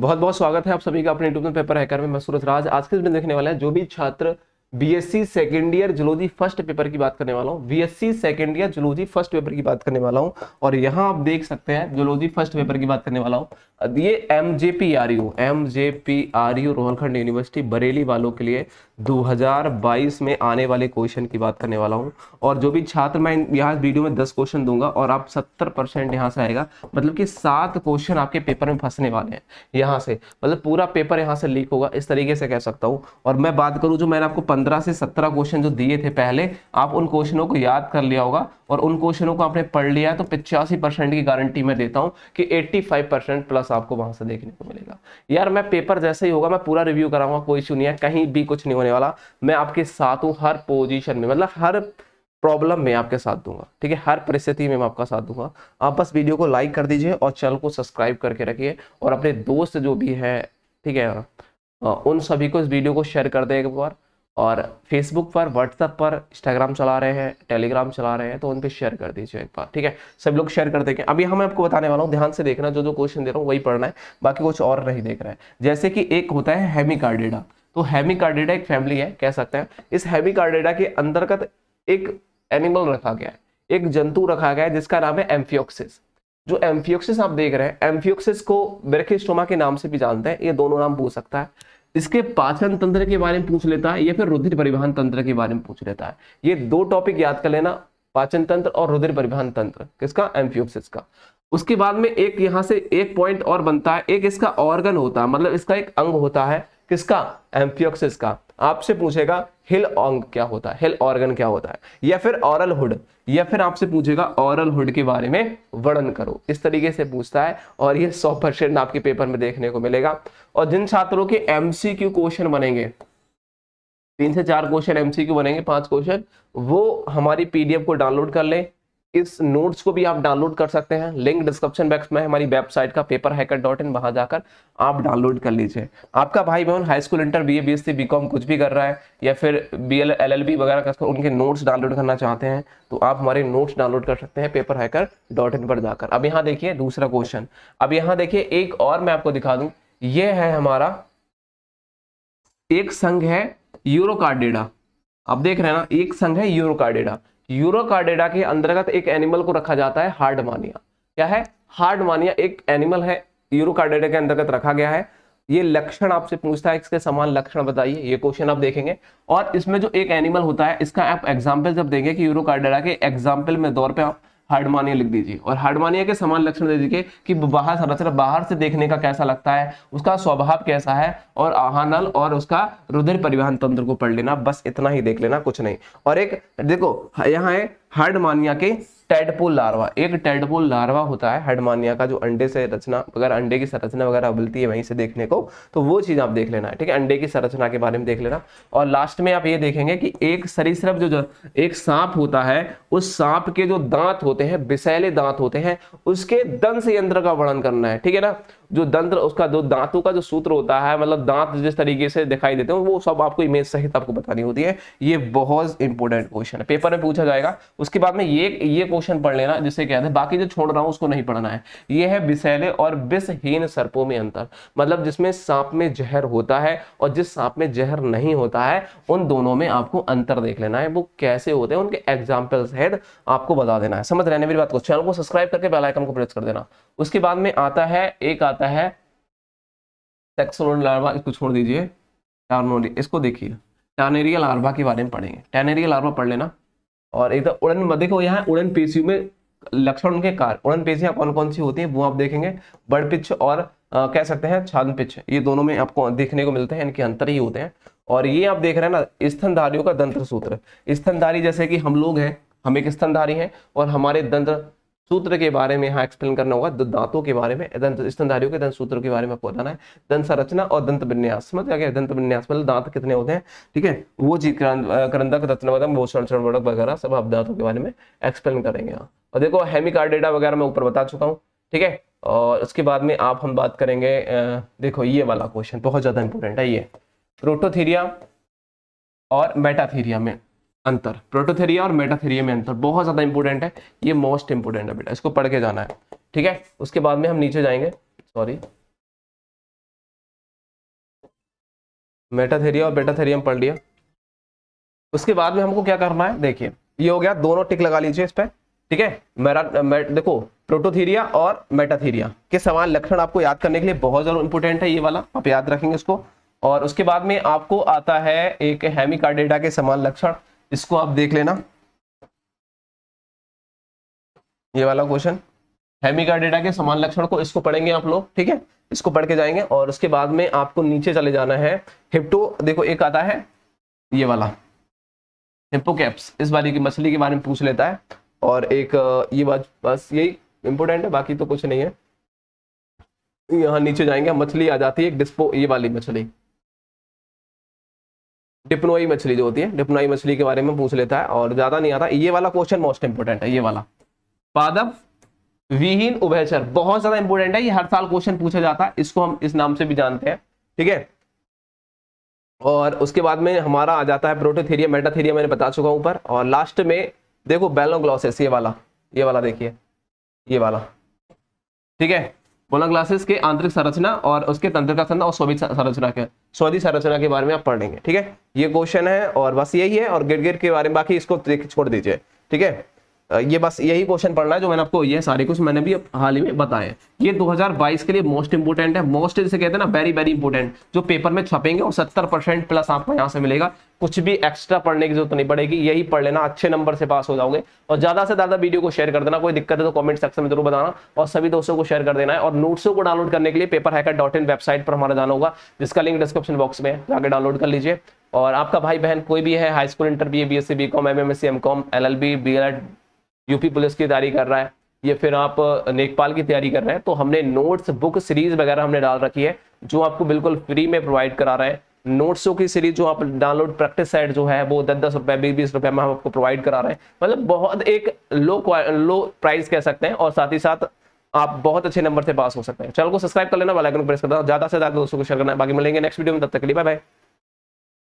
बहुत बहुत स्वागत है आप सभी का अपने यूट्यूब पेपर हैकर में मैं सूरज राज आज के दिन देखने वाला है जो भी छात्र BSc second year zoology first paper की बात करने वाला हूँ BSc second year zoology first paper की बात करने वाला हूँ और यहाँ आप देख सकते हैं जुलोजी फर्स्ट पेपर की बात करने वाला हूँ ये M J P R U M J P R U Rohilkhand university Bareilly वालों के लिए 2022 में आने वाले क्वेश्चन की बात करने वाला हूँ और जो भी छात्र मैं यहाँ वीडियो में 10 क्वेश्चन दूंगा और आप 70 परसेंट यहाँ से आएगा मतलब कि सात क्वेश्चन आपके पेपर में फंसने वाले हैं यहाँ से मतलब पूरा पेपर यहाँ से लीक होगा इस तरीके से कह सकता हूँ और मैं बात करूँ जो मैंने आपको पंद्रह से सत्रह क्वेश्चन जो दिए थे पहले आप उन क्वेश्चनों को याद कर लिया होगा और उन क्वेश्चनों को आपने पढ़ लिया तो पिचासी की गारंटी मैं देता हूँ कि एट्टी प्लस सिलेबस आपको वहां से देखने को मिलेगा यार मैं पेपर जैसे ही होगा मैं पूरा रिव्यू कराऊंगा कोई इशू नहीं है कहीं भी कुछ नहीं होने वाला मैं आपके साथ हूँ हर पोजिशन में मतलब हर प्रॉब्लम में आपके साथ दूंगा ठीक है हर परिस्थिति में मैं आपका साथ दूंगा आप बस वीडियो को लाइक कर दीजिए और चैनल को सब्सक्राइब करके रखिए और अपने दोस्त जो भी है ठीक है उन सभी को इस वीडियो को शेयर कर दें एक बार और फेसबुक पर व्हाट्सअप पर इंस्टाग्राम चला रहे हैं टेलीग्राम चला रहे हैं तो उन पर शेयर कर दीजिए एक बार ठीक है सब लोग शेयर कर देंगे अभी हमें आपको बताने वाला हूँ ध्यान से देखना जो जो क्वेश्चन दे रहा हूँ वही पढ़ना है बाकी कुछ और नहीं देख रहा है जैसे कि एक होता है हेमिकार्डेडा तो हेमिकार्डेडा एक फैमिली है कह सकते हैं इस हेमिकार्डेडा के अंतर्गत एक एनिमल रखा गया है एक जंतु रखा गया है जिसका नाम है एम्फियोक्सिस जो एम्फियोक्सिस आप देख रहे हैं एम्फियोक्सिस को ब्रेकिस्टोमा के नाम से भी जानते हैं ये दोनों नाम पूछ सकता है इसके पाचन तंत्र के बारे में पूछ लेता है या फिर रुधिर परिवहन तंत्र के बारे में पूछ लेता है ये दो टॉपिक याद कर लेना पाचन तंत्र और रुधिर परिवहन तंत्र किसका एम्फ्यूसिस का उसके बाद में एक यहां से एक पॉइंट और बनता है एक इसका ऑर्गन होता है मतलब इसका एक अंग होता है किसका एम्फियोक्सिस का आपसे पूछेगा हिल ऑंग क्या होता है हिल ऑर्गन क्या होता है या फिर ऑरल हुड या फिर आपसे पूछेगा ऑरल हुड के बारे में वर्णन करो इस तरीके से पूछता है और ये सौ परसेंट आपके पेपर में देखने को मिलेगा और जिन छात्रों के एमसीक्यू क्वेश्चन बनेंगे तीन से चार क्वेश्चन एमसीक्यू बनेंगे पांच क्वेश्चन वो हमारी पीडीएफ को डाउनलोड कर लें इस नोट्स को भी आप डाउनलोड कर सकते हैं लिंक डिस्क्रिप्शन बॉक्स में हमारी वेबसाइट का पेपर हैकर डॉट इन वहां जाकर आप डाउनलोड कर लीजिए आपका भाई बहन high school inter B A B S C B com कुछ भी कर रहा है या फिर B L L L B वगैरह कर तो उनके नोट्स डाउनलोड करना चाहते हैं तो आप हमारे नोट्स डाउनलोड कर सकते हैं पेपर हैकर डॉट इन पर जाकर अब यहाँ देखिए दूसरा क्वेश्चन अब यहाँ देखिए एक और मैं आपको दिखा दूँ ये है हमारा एक संघ है यूरो कार्डेडा आप देख रहे हैं ना एक संघ है यूरो कार्डेडा यूरोकार्डेडा के अंतर्गत एक एनिमल को रखा जाता है हार्डमानिया क्या है हार्डमानिया एक एनिमल है यूरोकार्डेडा के अंतर्गत रखा गया है ये लक्षण आपसे पूछता है इसके समान लक्षण बताइए ये क्वेश्चन आप देखेंगे और इसमें जो एक एनिमल होता है इसका आप एग्जाम्पल जब देंगे कि यूरोकार्डेडा के एग्जाम्पल में दौर पर आप हार्डमानिया लिख दीजिए और हार्डमानिया के समान लक्षण दे दीजिए कि बाहर संरचना बाहर से देखने का कैसा लगता है उसका स्वभाव कैसा है और आहानल और उसका रुधिर परिवहन तंत्र को पढ़ लेना बस इतना ही देख लेना कुछ नहीं और एक देखो यहाँ है हार्डमानिया के टेडपोल लार्वा एक टेडपोल लार्वा होता है हार्डमानिया का जो अंडे से रचना वगैरह अंडे की संरचना वगैरह मिलती है वहीं से देखने को तो वो चीज़ आप देख लेना है ठीक है अंडे की संरचना के बारे में देख लेना और लास्ट में आप ये देखेंगे कि एक सरीसृप जो, जो एक सांप होता है उस सांप के जो दांत होते हैं बिसैले दांत होते हैं उसके दंश यंत्र का वर्णन करना है ठीक है ना जो दंत्र उसका जो दांतों का जो सूत्र होता है मतलब दांत जिस तरीके से दिखाई देते हैं वो सब आपको इमेज सहित आपको बतानी होती है ये बहुत इंपॉर्टेंट क्वेश्चन है पेपर में पूछा जाएगा उसके बाद में ये ये क्वेश्चन पढ़ लेना जिसे कहते हैं बाकी जो छोड़ रहा हूँ उसको नहीं पढ़ना है ये है विषैले और विषहीन सर्पों में अंतर मतलब जिसमें सांप में जहर होता है और जिस सांप में जहर नहीं होता है उन दोनों में आपको अंतर देख लेना है वो कैसे होते हैं उनके एग्जाम्पल सहित आपको बता देना है समझ रहे मेरी बात को चैनल को सब्सक्राइब करके बेलाइकन को प्रेस कर देना उसके बाद में आता है एक आता है सेक्सोलोड लार्वा इसको छोड़ दीजिए टार्नोरी इसको देखिए टैनेरियल लार्वा के बारे में पढ़ेंगे टैनेरियल लार्वा पढ़ लेना और एकदम उड़न में देखो यहाँ उड़न पेशियों में लक्षण उनके कार उड़न पेशियाँ कौन कौन सी होती हैं वो आप देखेंगे बर्ड पिच और आ, कह सकते हैं छान पिच ये दोनों में आपको देखने को मिलते हैं इनके अंतर ही होते हैं और ये आप देख रहे हैं ना स्तनधारियों का दंत्र सूत्र स्तनधारी जैसे कि हम लोग हैं हम एक स्तनधारी हैं और हमारे दंत्र सूत्र के बारे में यहाँ एक्सप्लेन करना होगा दांतों के बारे में दंत स्तनधारियों के दंत सूत्रों के बारे में आपको बताना है दंत संरचना और दंत विन्यास मतलब क्या दंत विन्यास मतलब दांत कितने होते हैं ठीक है वो जी करंदक रत्नवदम भूषण चरणवड़क वगैरह सब आप दांतों के बारे में एक्सप्लेन करेंगे और देखो हेमिकार्डेटा वगैरह मैं ऊपर बता चुका हूँ ठीक है और उसके बाद में आप हम बात करेंगे देखो ये वाला क्वेश्चन बहुत ज़्यादा इंपॉर्टेंट है ये प्रोटोथीरिया और मेटाथीरिया में अंतर प्रोटोथेरिया और मेटाथेरिया में अंतर बहुत ज़्यादा इंपॉर्टेंट है ये मोस्ट इंपॉर्टेंट है बेटा इसको पढ़ के जाना है ठीक है उसके बाद में हम नीचे जाएंगे सॉरी मेटाथेरिया और बेटाथेरियम पढ़ लिया उसके बाद में हमको क्या करना है देखिए ये हो गया दोनों टिक लगा लीजिए इस पर ठीक है मेरा मेट, देखो प्रोटोथीरिया और मेटाथीरिया के समान लक्षण आपको याद करने के लिए बहुत ज़्यादा इंपॉर्टेंट है ये वाला आप याद रखेंगे इसको और उसके बाद में आपको आता है एक हैमिकार्डेटा के समान लक्षण इसको आप देख लेना ये वाला क्वेश्चन डेटा के समान लक्षण को इसको पढ़ेंगे आप लोग ठीक है इसको पढ़ के जाएंगे और उसके बाद में आपको नीचे चले जाना है हिप्टो देखो एक आता है ये वाला हिप्पोकैप्स इस बारी की मछली के बारे में पूछ लेता है और एक ये बात बस यही इंपोर्टेंट है बाकी तो कुछ नहीं है यहाँ नीचे जाएंगे मछली आ जाती है डिस्पो ये वाली मछली डिप्नोई मछली जो होती है डिप्नोई मछली के बारे में पूछ लेता है और ज्यादा नहीं आता ये वाला क्वेश्चन मोस्ट इंपोर्टेंट है ये वाला पादप विहीन उभयचर बहुत ज्यादा इंपोर्टेंट है ये हर साल क्वेश्चन पूछा जाता है इसको हम इस नाम से भी जानते हैं ठीक है और उसके बाद में हमारा आ जाता है प्रोटोथेरिया मेटाथेरिया मैंने बता चुका हूं ऊपर और लास्ट में देखो बेलोग्लॉसिस ये वाला ये वाला देखिए ये वाला ठीक है ग्लासेस के आंतरिक संरचना और उसके तंत्रिका संरचना और स्वदी संरचना के स्वदी संरचना के बारे में आप पढ़ेंगे ठीक है ये क्वेश्चन है और बस यही है और गिड़गिर के बारे में बाकी इसको छोड़ दीजिए ठीक है ये बस यही क्वेश्चन पढ़ना है जो मैंने आपको ये सारे कुछ मैंने भी हाल ही में बताया ये 2022 के लिए मोस्ट इंपोर्टेंट है मोस्ट जिसे कहते हैं ना वेरी वेरी इंपोर्टेंट जो पेपर में छपेंगे और 70 परसेंट प्लस आपको यहाँ से मिलेगा कुछ भी एक्स्ट्रा पढ़ने की जरूरत तो नहीं पड़ेगी यही पढ़ लेना अच्छे नंबर से पास हो जाओगे और ज्यादा से ज्यादा वीडियो को शेयर कर देना कोई दिक्कत है तो कमेंट सेक्शन में जरूर बताना और सभी दोस्तों को शेयर कर देना है और नोट्सों को डाउनलोड करने के लिए paper hacker dot in website पर हमारा जाना होगा जिसका लिंक डिस्क्रिप्शन बॉक्स में जाकर डाउनलोड कर लीजिए और आपका भाई बहन कोई भी है high school inter B A B S C B com M M S C M com L L B B L ed UP police की तैयारी कर रहा है या फिर आप नेकपाल की तैयारी कर रहे हैं तो हमने नोट्स बुक सीरीज वगैरह हमने डाल रखी है जो आपको बिल्कुल फ्री में प्रोवाइड करा रहे हैं नोट्सों की सीरीज जो आप डाउनलोड प्रैक्टिस सेट जो है वो दस दस रुपए बीस बीस रुपए में हम आपको प्रोवाइड करा रहे हैं मतलब बहुत एक लो लो प्राइस कह सकते हैं और साथ ही साथ आप बहुत अच्छे नंबर से पास हो सकते हैं चैनल को सब्सक्राइब कर लेना वाला प्रेस करना ज्यादा से ज्यादा दोस्तों को शेयर करना बाकी मिलेंगे नेक्स्ट वीडियो में तब तक लिए बाय बाय